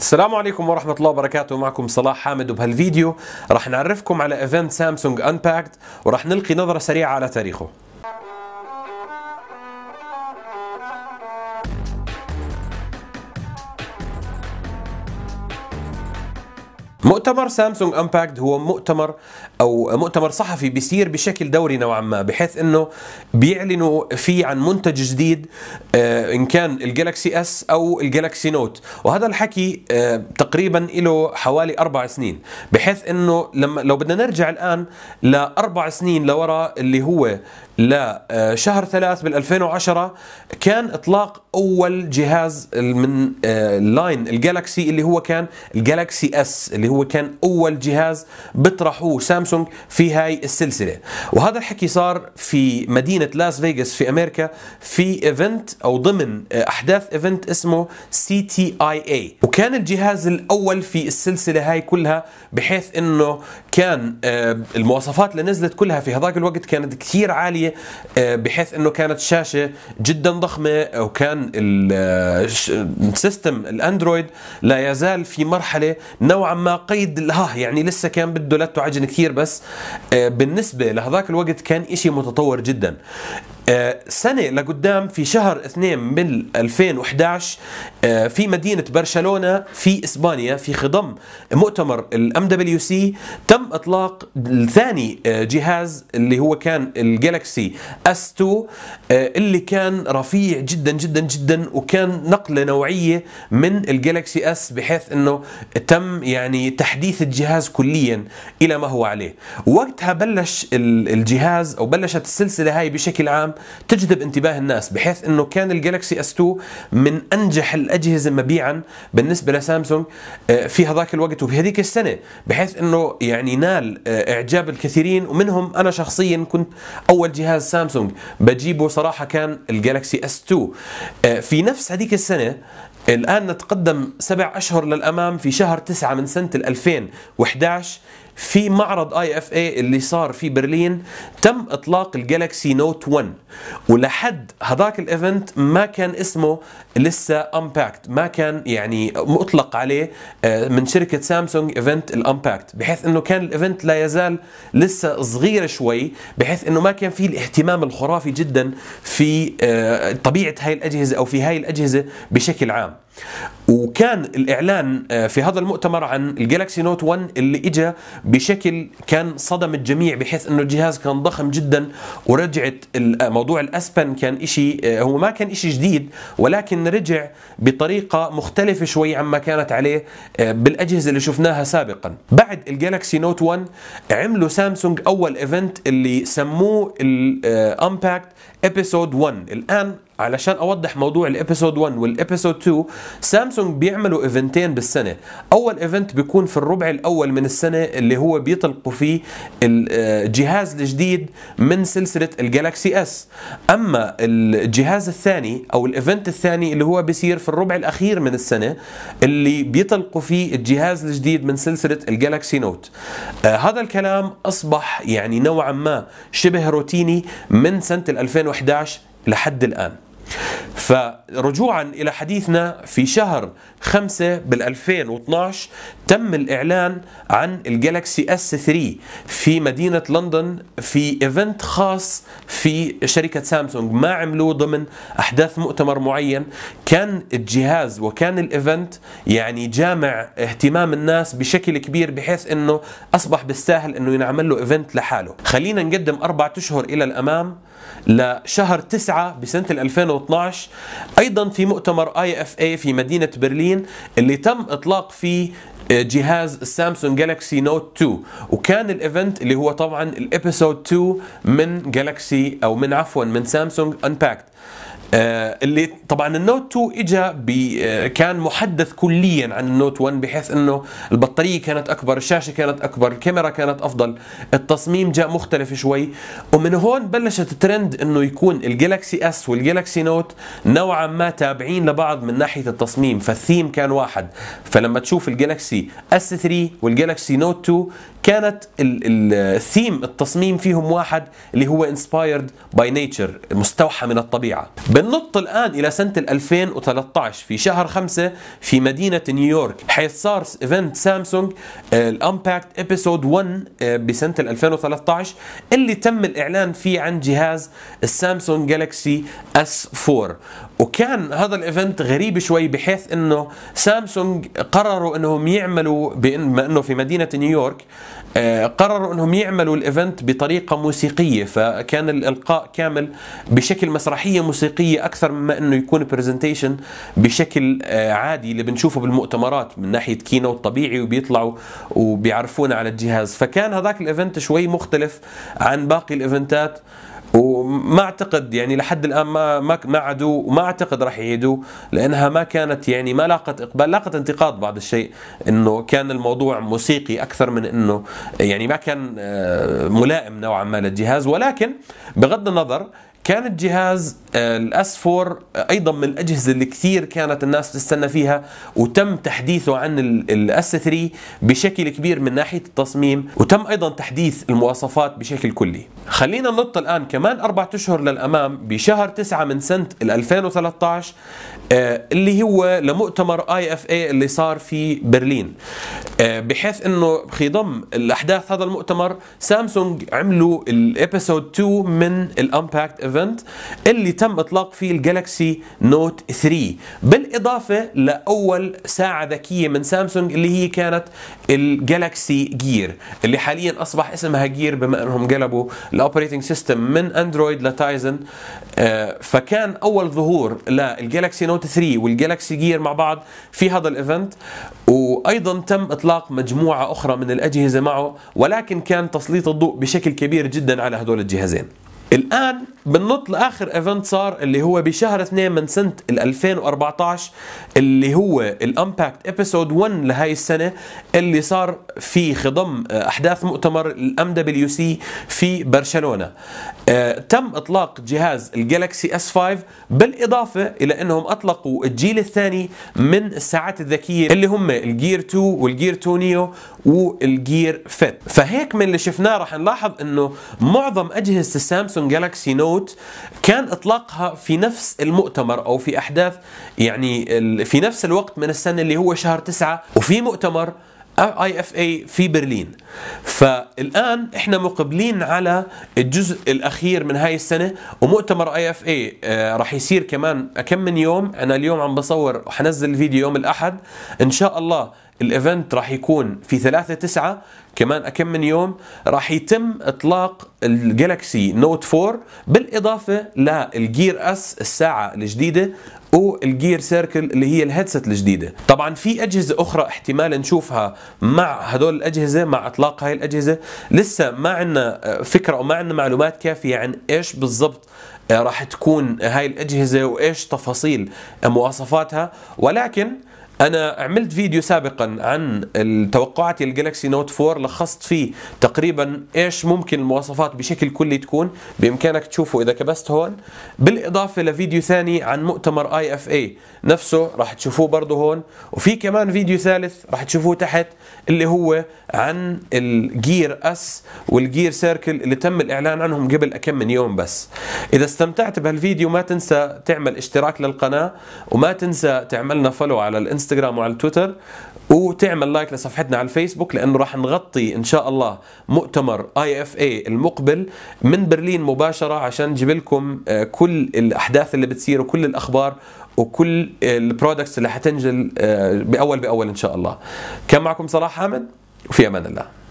السلام عليكم ورحمة الله وبركاته معكم صلاح حامد وبهالفيديو رح نعرفكم على ايفنت سامسونج انباكت ورح نلقي نظرة سريعة على تاريخه مؤتمر سامسونج امباكت هو مؤتمر او مؤتمر صحفي بيصير بشكل دوري نوعا ما بحيث انه بيعلنوا فيه عن منتج جديد آه، ان كان الجالكسي اس او الجالكسي نوت وهذا الحكي آه، تقريبا له حوالي اربع سنين بحيث انه لما لو بدنا نرجع الان لاربع سنين لورا اللي هو لشهر آه، ثلاث بال 2010 كان اطلاق اول جهاز من لاين آه، الجالكسي اللي هو كان الجالكسي اس اللي هو كان اول جهاز بطرحوه سامسونج في هاي السلسله وهذا الحكي صار في مدينه لاس فيغاس في امريكا في ايفنت او ضمن آه، احداث ايفنت اسمه سي تي اي اي وكان الجهاز الاول في السلسله هاي كلها بحيث انه كان المواصفات اللي نزلت كلها في هذاك الوقت كانت كثير عاليه آه، بحيث انه كانت شاشه جدا ضخمه وكان السيستم آه، الاندرويد لا يزال في مرحله نوعا ما قيد الها يعني لسه كان بده لت وعجن كثير بس آه، بالنسبه لهذاك الوقت كان شيء متطور جدا آه، سنة لقدام في شهر اثنين من 2011 آه، في مدينة برشلونة في إسبانيا في خضم مؤتمر الام دبليو سي تم إطلاق ثاني آه، جهاز اللي هو كان الجالكسي اس 2 اللي كان رفيع جدا جدا جدا وكان نقلة نوعية من الجالكسي اس بحيث انه تم يعني تحديث الجهاز كليا الى ما هو عليه وقتها بلش الجهاز او بلشت السلسلة هاي بشكل عام تجذب انتباه الناس بحيث انه كان الجالكسي اس 2 من انجح الاجهزه مبيعا بالنسبه لسامسونج آه، في هذاك الوقت وفي هذيك السنه بحيث انه يعني نال آه، اعجاب الكثيرين ومنهم انا شخصيا كنت اول جهاز سامسونج بجيبه صراحه كان الجالكسي اس آه، 2 في نفس هذيك السنه الآن نتقدم سبع أشهر للأمام في شهر تسعة من سنة 2011 في معرض اي اف اي اللي صار في برلين تم اطلاق الجالكسي نوت 1 ولحد هذاك الايفنت ما كان اسمه لسه امباكت ما كان يعني مطلق عليه آه، من شركه سامسونج ايفنت الامباكت بحيث انه كان الايفنت لا يزال لسه صغير شوي بحيث انه ما كان فيه الاهتمام الخرافي جدا في آه، طبيعه هاي الاجهزه او في هاي الاجهزه بشكل عام وكان الاعلان آه، في هذا المؤتمر عن الجالكسي نوت 1 اللي اجى بشكل كان صدم الجميع بحيث انه الجهاز كان ضخم جدا ورجعت آه، موضوع الاسبن كان شيء آه، هو ما كان شيء جديد ولكن رجع بطريقه مختلفه شوي عما كانت عليه بالاجهزه اللي شفناها سابقا بعد الجالكسي نوت 1 عملوا سامسونج اول ايفنت اللي سموه الامباكت ابيسود 1 الان علشان اوضح موضوع الابيسود 1 والابيسود 2 سامسونج بيعملوا ايفنتين بالسنه اول ايفنت بيكون في الربع الاول من السنه اللي هو بيطلقوا فيه الجهاز آه، الجديد من سلسله الجالاكسي اس اما الجهاز الثاني او الايفنت الثاني اللي هو بيصير في الربع الاخير من السنه اللي بيطلقوا فيه الجهاز الجديد من سلسله الجالاكسي نوت آه هذا الكلام اصبح يعني نوعا ما شبه روتيني من سنه 2011 لحد الان فرجوعا إلى حديثنا في شهر 5 بال 2012 تم الإعلان عن الجالكسي اس 3 في مدينة لندن في ايفنت خاص في شركة سامسونج ما عملوه ضمن أحداث مؤتمر معين كان الجهاز وكان الايفنت يعني جامع اهتمام الناس بشكل كبير بحيث انه اصبح بيستاهل انه ينعمل له ايفنت لحاله خلينا نقدم اربعة اشهر الى الامام لشهر 9 بسنة 2012 أيضا في مؤتمر اي اف اي في مدينة برلين اللي تم إطلاق فيه آه، جهاز سامسونج جالكسي نوت 2 وكان الايفنت اللي هو طبعا الابيسود 2 من جالكسي او من عفوا من سامسونج انباكت آه، اللي طبعا النوت 2 اجى آه، كان محدث كليا عن النوت 1 بحيث انه البطاريه كانت اكبر، الشاشه كانت اكبر، الكاميرا كانت افضل، التصميم جاء مختلف شوي ومن هون بلشت ترند انه يكون الجالكسي اس والجالكسي نوت نوعا ما تابعين لبعض من ناحيه التصميم، فالثيم كان واحد، فلما تشوف الجالكسي اس 3 والجالكسي نوت 2 كانت الثيم التصميم فيهم واحد اللي هو انسبايرد باي نيتشر مستوحى من الطبيعه بننط الآن إلى سنة 2013 في شهر 5 في مدينة نيويورك حيث صار إيفنت سامسونج آه، الأمباكت إبيسود 1 آه، بسنة 2013 اللي تم الإعلان فيه عن جهاز السامسونج جالكسي S4 وكان هذا الإيفنت غريب شوي بحيث أنه سامسونج قرروا أنهم يعملوا بما أنه في مدينة نيويورك آه، قرروا انهم يعملوا الايفنت بطريقه موسيقيه فكان الالقاء كامل بشكل مسرحيه موسيقيه اكثر مما انه يكون برزنتيشن بشكل آه، عادي اللي بنشوفه بالمؤتمرات من ناحيه كينو طبيعي وبيطلعوا وبيعرفونا على الجهاز فكان هذاك الايفنت شوي مختلف عن باقي الايفنتات وما اعتقد يعني لحد الان ما ما ما عدوا وما اعتقد راح يعيدوا لانها ما كانت يعني ما لاقت اقبال لاقت انتقاد بعض الشيء انه كان الموضوع موسيقي اكثر من انه يعني ما كان آه، ملائم نوعا ما للجهاز ولكن بغض النظر كان الجهاز آه، الاس 4 آه، ايضا من الاجهزه اللي كثير كانت الناس تستنى فيها وتم تحديثه عن الاس 3 بشكل كبير من ناحيه التصميم وتم ايضا تحديث المواصفات بشكل كلي. خلينا ننط الان كمان اربع اشهر للامام بشهر 9 من سنه 2013 آه، اللي هو لمؤتمر اي اف اي اللي صار في برلين بحيث انه ضم الاحداث هذا المؤتمر سامسونج عملوا الابيسود 2 من الامباكت ايفنت اللي تم اطلاق فيه الجالكسي نوت 3 بالاضافه لاول ساعه ذكيه من سامسونج اللي هي كانت الجالكسي جير اللي حاليا اصبح اسمها جير بما انهم قلبوا الاوبريتنج سيستم من اندرويد لتايزن آه، فكان اول ظهور للجالكسي نوت 3 والجالكسي جير مع بعض في هذا الايفنت وايضا تم اطلاق مجموعه اخرى من الاجهزه معه ولكن كان تسليط الضوء بشكل كبير جدا على هدول الجهازين الان بننط لاخر ايفنت صار اللي هو بشهر 2 من سنه 2014 اللي هو الامباكت ايبيسود 1 لهي السنه اللي صار في خضم آه، احداث مؤتمر الام دبليو سي في برشلونه آه، تم اطلاق جهاز الجالكسي اس 5 بالاضافه الى انهم اطلقوا الجيل الثاني من الساعات الذكيه اللي هم الجير 2 والجير 2 نيو والجير فيت فهيك من اللي شفناه راح نلاحظ انه معظم اجهزه السامسونج جالكسي نوت كان اطلاقها في نفس المؤتمر او في احداث يعني في نفس الوقت من السنه اللي هو شهر 9 وفي مؤتمر اي اف اي في برلين فالان احنا مقبلين على الجزء الاخير من هاي السنه ومؤتمر اي اف آه، اي راح يصير كمان كم من يوم انا اليوم عم بصور وحنزل الفيديو يوم الاحد ان شاء الله الايفنت راح يكون في 3 9 كمان كم من يوم راح يتم اطلاق الجالكسي نوت 4 بالاضافه للجير اس الساعه الجديده والجير سيركل اللي هي الهيدسيت الجديده طبعا في اجهزه اخرى احتمال نشوفها مع هدول الاجهزه مع اطلاق هاي الاجهزه لسه ما عندنا آه، فكره وما عندنا معلومات كافيه عن ايش بالضبط آه، راح تكون هاي الاجهزه وايش تفاصيل مواصفاتها ولكن انا عملت فيديو سابقا عن توقعاتي للجلاكسي نوت 4 لخصت فيه تقريبا ايش ممكن المواصفات بشكل كلي تكون بامكانك تشوفه اذا كبست هون بالاضافه لفيديو ثاني عن مؤتمر اي اف اي نفسه راح تشوفوه برضه هون وفي كمان فيديو ثالث راح تشوفوه تحت اللي هو عن الجير اس والجير سيركل اللي تم الاعلان عنهم قبل كم من يوم بس اذا استمتعت بهالفيديو ما تنسى تعمل اشتراك للقناه وما تنسى تعملنا فولو على الانستغرام الانستغرام وعلى التويتر وتعمل لايك لصفحتنا على الفيسبوك لانه راح نغطي ان شاء الله مؤتمر اي اف اي المقبل من برلين مباشره عشان نجيب لكم آه، كل الاحداث اللي بتصير وكل الاخبار وكل آه، البرودكتس اللي حتنزل آه، باول باول ان شاء الله كان معكم صلاح حامد وفي امان الله